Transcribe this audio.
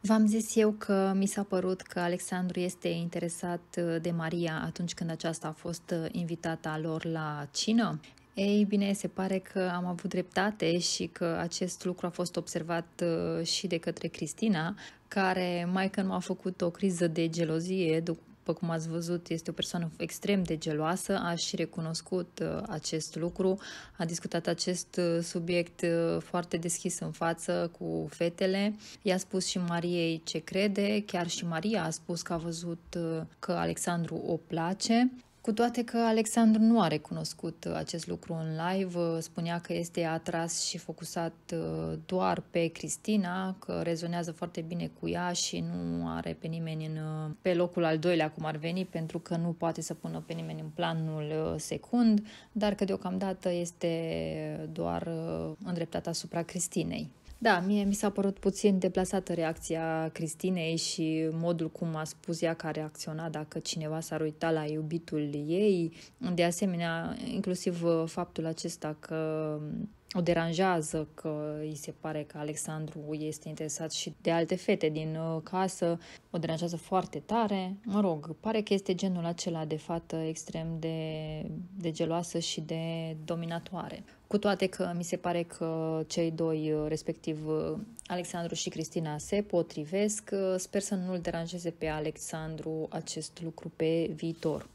V-am zis eu că mi s-a părut că Alexandru este interesat uh, de Maria atunci când aceasta a fost uh, invitată lor la cină. Ei bine, se pare că am avut dreptate și că acest lucru a fost observat uh, și de către Cristina, care mai că nu a făcut o criză de gelozie după cum ați văzut, este o persoană extrem de geloasă, a și recunoscut uh, acest lucru, a discutat acest uh, subiect uh, foarte deschis în față cu fetele. I-a spus și Mariei ce crede, chiar și Maria a spus că a văzut că Alexandru o place. Cu toate că Alexandru nu a recunoscut uh, acest lucru în live, uh, spunea că este atras și focusat uh, doar pe Cristina, că rezonează foarte bine cu ea și nu are pe nimeni în, pe locul al doilea cum ar veni, pentru că nu poate să pună pe nimeni în planul secund, dar că deocamdată este doar îndreptat asupra Cristinei. Da, mie mi s-a părut puțin deplasată reacția Cristinei și modul cum a spus ea că a reacționat dacă cineva s-ar uita la iubitul ei. De asemenea, inclusiv uh, faptul acesta că o deranjează că îi se pare că Alexandru este interesat și de alte fete din uh, casă, o deranjează foarte tare. Mă rog, pare că este genul acela de fată extrem de, de geloasă și de dominatoare. Cu toate că mi se pare că cei doi, uh, respectiv uh, Alexandru și Cristina, se potrivesc, sper să nu îl deranjeze pe Alexandru acest lucru pe viitor.